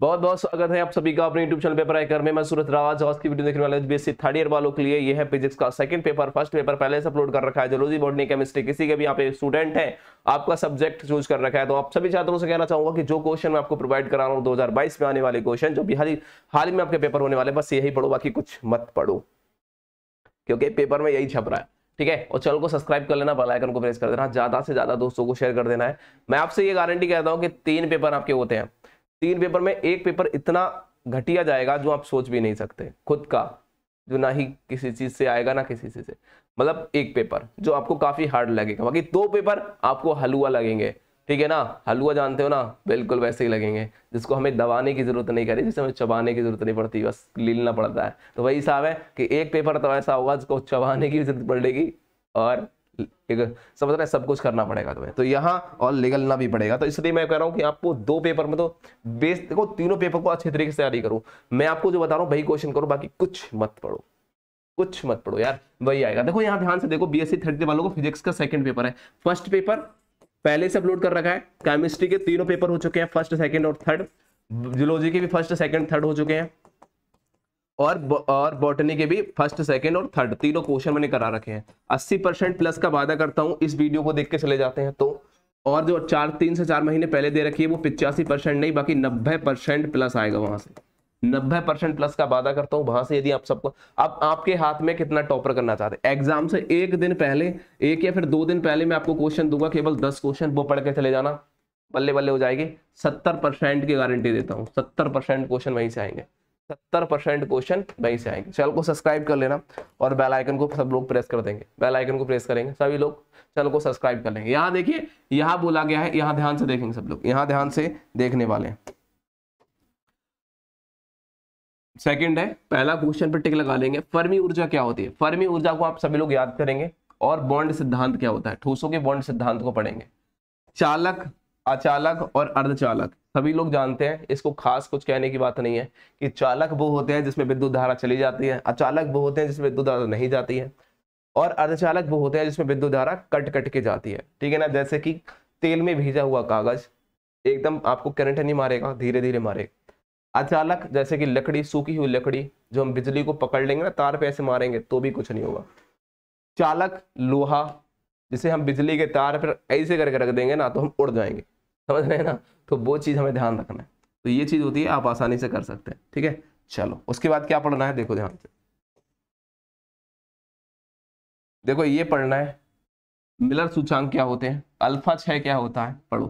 बहुत बहुत स्वागत है आप सभी का अपने यूट्यूब चैनल पेपर आयकर में मैं सूरत रावत आज की वीडियो देखने वाले बीएससी थर्ड ईयर वालों के लिए ये है फिजिक्स का सेकंड पेपर फर्स्ट पेपर पहले से अपलोड कर रखा है जोलॉजी बॉटनी केमिस्ट्री किसी के भी यहाँ पे स्टूडेंट है आपका सब्जेक्ट चूज कर रखा है तो आप सभी छात्रों से कहना चाहूंगा कि जो क्वेश्चन मैं आपको प्रोवाइड करा रहा हूँ दो में आने वाले क्वेश्चन जो भी हाल में आपके पेपर होने वाले बस यही पढ़ो बाकी कुछ मत पढ़ो क्योंकि पेपर में यही छप रहा है ठीक है और चैनल को सब्सक्राइब कर लेना बेल आइकन को प्रेस कर देना ज्यादा से ज्यादा दोस्तों को शेयर कर देना है मैं आपसे ये गारंटी कहता हूँ कि तीन पेपर आपके होते हैं तीन पेपर में एक पेपर इतना घटिया जाएगा जो आप सोच भी नहीं सकते खुद का जो ना ही किसी चीज़ से आएगा ना किसी चीज़ से मतलब एक पेपर जो आपको काफ़ी हार्ड लगेगा बाकी दो पेपर आपको हलुआ लगेंगे ठीक है ना हलुआ जानते हो ना बिल्कुल वैसे ही लगेंगे जिसको हमें दबाने की ज़रूरत नहीं करी जिसे हमें चबाने की ज़रूरत नहीं पड़ती बस लीलना पड़ता है तो वही हिसाब है कि एक पेपर तो ऐसा होगा जिसको चबाने की ज़रूरत पड़ेगी और एक समझ रहे सब कुछ करना पड़ेगा तुम्हें तो यहाँ और ना भी पड़ेगा तो इसलिए मैं कह रहा हूँ कि आपको दो पेपर में तो बेस देखो तीनों पेपर को अच्छे तरीके से तैयारी करो मैं आपको जो बता रहा हूँ वही क्वेश्चन करो बाकी कुछ मत पढ़ो कुछ मत पढ़ो यार वही आएगा देखो यहाँ ध्यान से देखो बी एस वालों को फिजिक्स का सेकंड पेपर है फर्स्ट पेपर पहले से अपलोड कर रखा है केमिस्ट्री के तीनों पेपर हो चुके हैं फर्स्ट सेकंड और थर्ड जूलॉजी के भी फर्स्ट सेकंड थर्ड हो चुके हैं और और बॉटनी के भी फर्स्ट सेकंड और थर्ड तीनों क्वेश्चन मैंने करा रखे हैं 80 परसेंट प्लस का वादा करता हूं इस वीडियो को देख के चले जाते हैं तो और जो चार तीन से चार महीने पहले दे रखी है वो पिचासी परसेंट नहीं बाकी नब्बे परसेंट प्लस आएगा वहां से नब्बे परसेंट प्लस का वादा करता हूँ वहां से यदि आप सबको आप आपके हाथ में कितना टॉपर करना चाहते हैं एग्जाम से एक दिन पहले एक या फिर दो दिन पहले मैं आपको क्वेश्चन दूंगा केवल दस क्वेश्चन वो पढ़ के चले जाना बल्ले बल्ले हो जाएगी सत्तर परसेंट की गारंटी देता हूँ सत्तर परसेंट क्वेश्चन वहीं से आएंगे सत्तर परसेंट क्वेश्चन वहीं से आएंगे चैनल को सब्सक्राइब कर लेना और बेल आइकन को सब लोग प्रेस कर देंगे बेल आइकन को प्रेस करेंगे सभी लोग चैनल को सब्सक्राइब कर लेंगे यहाँ देखिए यहाँ बोला गया है यहाँ ध्यान से देखेंगे सब लोग यहाँ ध्यान से देखने वाले हैं सेकेंड है पहला क्वेश्चन पर टिक लगा लेंगे फर्मी ऊर्जा क्या होती है फर्मी ऊर्जा को आप सभी लोग याद करेंगे और बॉन्ड सिद्धांत क्या होता है ठोसों के बॉन्ड सिद्धांत को पढ़ेंगे चालक अचालक और अर्धचालक सभी लोग जानते हैं इसको खास कुछ कहने की बात नहीं है कि चालक वो होते हैं जिसमें विद्युत धारा चली जाती है अचालक वो होते हैं जिसमें विद्युत धारा नहीं जाती है और अर्धचालक वो होते हैं जिसमें विद्युत धारा कट कट के जाती है ठीक है ना जैसे कि तेल में भेजा हुआ कागज एकदम आपको करंट नहीं मारेगा धीरे धीरे मारेगा अचालक जैसे कि लकड़ी सूखी हुई लकड़ी जो हम बिजली को पकड़ लेंगे ना तार पे ऐसे मारेंगे तो भी कुछ नहीं होगा चालक लोहा जिसे हम बिजली के तार पर ऐसे करके रख देंगे ना तो हम उड़ जाएंगे समझ रहे हैं ना तो वो चीज़ हमें ध्यान रखना है तो ये चीज़ होती है आप आसानी से कर सकते हैं ठीक है चलो उसके बाद क्या पढ़ना है देखो ध्यान से देखो ये पढ़ना है मिलर सूचांक क्या होते हैं अल्फा छः क्या होता है पढ़ो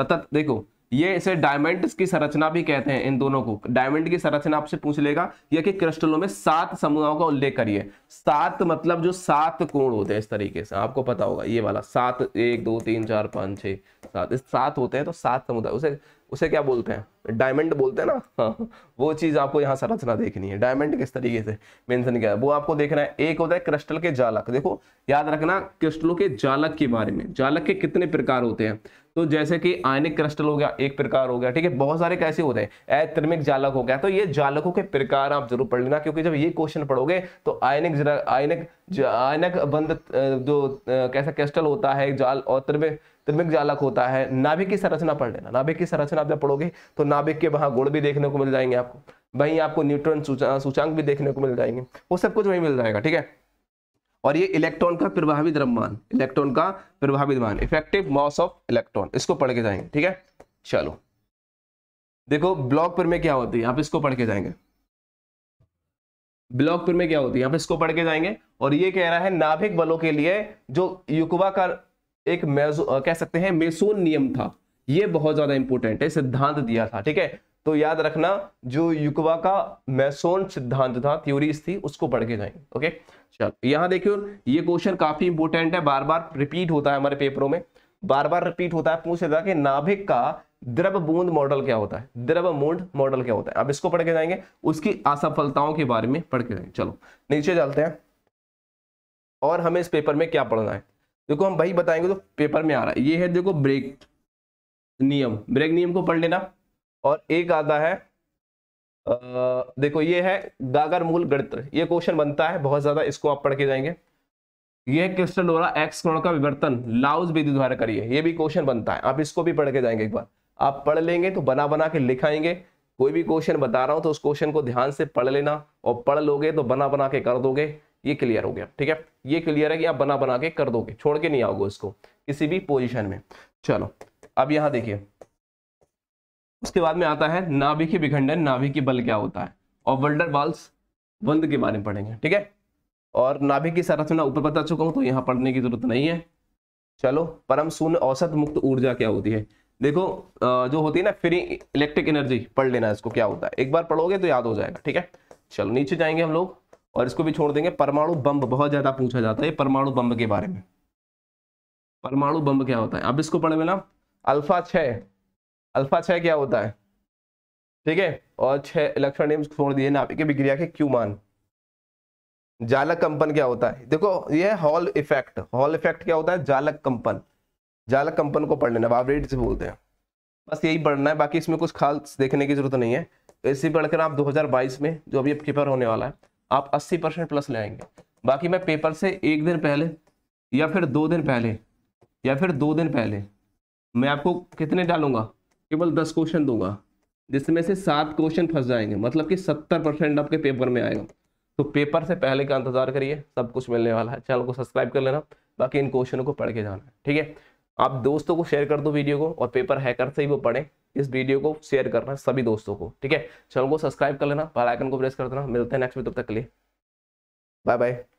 सतत देखो ये इसे डायमंड की संरचना भी कहते हैं इन दोनों को डायमंड की संरचना आपसे पूछ लेगा या कि क्रिस्टलों में सात समूहों का उल्लेख करिए सात मतलब जो सात कोण होते हैं इस तरीके से आपको पता होगा ये वाला सात एक दो तीन चार पाँच छः सात इस सात होते हैं तो सात समुदाय उसे उसे क्या बोलते हैं डायमंड बोलते हैं ना हाँ वो चीज़ आपको यहाँ संरचना देखनी है डायमंड किस तरीके से मेंशन किया है वो आपको देखना है एक होता है क्रिस्टल के जालक देखो याद रखना क्रिस्टलों के जालक के बारे में जालक के कितने प्रकार होते हैं तो जैसे कि आयनिक क्रिस्टल हो गया एक प्रकार हो गया ठीक है बहुत सारे कैसे होते हैं एत्रमिक जालक हो गया तो ये जालकों के प्रकार आप जरूर पढ़ लेना क्योंकि जब ये क्वेश्चन पढ़ोगे तो आयनिक आयनिक आयनक बंद जो कैसा क्रिस्टल होता है जाल और त्रिमुख जालक होता है नाभिक की संरचना पढ़ लेना नाभिक की संरचना आप जब पढ़ोगे तो नाभिक के वहां गुड़ भी देखने को मिल जाएंगे आपको वहीं आपको न्यूट्रॉन सूचांक भी देखने को मिल जाएंगे वो सब कुछ वहीं मिल जाएगा ठीक है और ये इलेक्ट्रॉन का प्रभावी द्रव्यमान इलेक्ट्रॉन का प्रभावी द्रव्यमान इफेक्टिव मॉस ऑफ इलेक्ट्रॉन इसको पढ़ के जाएंगे ठीक है चलो देखो ब्लॉक पर में क्या होती है आप इसको पढ़ के जाएंगे ब्लॉक पर में क्या होती है आप इसको पढ़ के जाएंगे और ये कह रहा है नाभिक बलों के लिए जो युकवा का एक मेजो कह सकते हैं मेसोन नियम था ये बहुत ज्यादा इंपॉर्टेंट है सिद्धांत दिया था ठीक है तो याद रखना जो युकवा का मैसोन सिद्धांत था थ्योरीज थी उसको पढ़ के जाएंगे ओके चलो यहां देखियो ये क्वेश्चन काफी इंपोर्टेंट है बार बार रिपीट होता है हमारे पेपरों में बार बार रिपीट होता है पूछ लेता कि नाभिक का द्रव बूंद मॉडल क्या होता है द्रव बूंद मॉडल क्या होता है अब इसको पढ़ के जाएंगे उसकी असफलताओं के बारे में पढ़ के जाएंगे चलो नीचे चलते हैं और हमें इस पेपर में क्या पढ़ना है देखो हम भाई बताएंगे तो पेपर में आ रहा है ये है देखो ब्रेक नियम ब्रेक नियम को पढ़ लेना और एक आता है आ, देखो ये है गागर मूल गणित्र ये क्वेश्चन बनता है बहुत ज्यादा इसको आप पढ़ के जाएंगे यह क्रिस्टल लोरा एक्स कोण का विवर्तन लाउज विधि द्वारा करिए ये भी क्वेश्चन बनता है आप इसको भी पढ़ के जाएंगे एक बार आप पढ़ लेंगे तो बना बना के लिखाएंगे कोई भी क्वेश्चन बता रहा हूं तो उस क्वेश्चन को ध्यान से पढ़ लेना और पढ़ लोगे तो बना बना के कर दोगे ये क्लियर हो गया ठीक है ये क्लियर है कि आप बना बना के कर दोगे छोड़ के नहीं आओगे इसको किसी भी पोजिशन में चलो अब यहां देखिए उसके बाद में आता है नाभिकीय विखंडन नाभिकीय बल क्या होता है और वल्डर बाल्स बंद के बारे में पढ़ेंगे ठीक है और नाभिकीय संरचना ऊपर बता चुका हूं तो यहां पढ़ने की जरूरत नहीं है चलो परम शून्य औसत मुक्त ऊर्जा क्या होती है देखो जो होती है ना फ्री इलेक्ट्रिक एनर्जी पढ़ लेना इसको क्या होता है एक बार पढ़ोगे तो याद हो जाएगा ठीक है चलो नीचे जाएंगे हम लोग और इसको भी छोड़ देंगे परमाणु बम बहुत ज़्यादा पूछा जाता है परमाणु बम के बारे में परमाणु बम क्या होता है अब इसको पढ़े ना अल्फा छ अल्फा छ क्या होता है ठीक है और छह इलेक्ट्रॉन नेम्स छोड़ दिए के बिक्रिया के क्यू मान जालक कंपन क्या होता है देखो ये हॉल इफेक्ट हॉल इफेक्ट क्या होता है जालक कंपन जालक कंपन को पढ़ लेना वाइब्रेट से बोलते हैं बस यही पढ़ना है बाकी इसमें कुछ खास देखने की जरूरत नहीं है इसी पढ़कर आप 2022 में जो अभी पेपर होने वाला है आप 80 परसेंट प्लस ले आएंगे बाकी मैं पेपर से एक दिन पहले या फिर दो दिन पहले या फिर दो दिन पहले मैं आपको कितने डालूंगा केवल दस क्वेश्चन दूंगा जिसमें से सात क्वेश्चन फंस जाएंगे मतलब कि सत्तर परसेंट आपके पेपर में आएगा तो पेपर से पहले का इंतजार करिए सब कुछ मिलने वाला है चैनल को सब्सक्राइब कर लेना बाकी इन क्वेश्चनों को पढ़ के जाना है ठीक है आप दोस्तों को शेयर कर दो वीडियो को और पेपर हैकर से ही वो पढ़ें इस वीडियो को शेयर करना सभी दोस्तों को ठीक है चैनल को सब्सक्राइब कर लेना बेल आइकन को प्रेस कर देना मिलते हैं नेक्स्ट वीडियो तब तक के लिए बाय बाय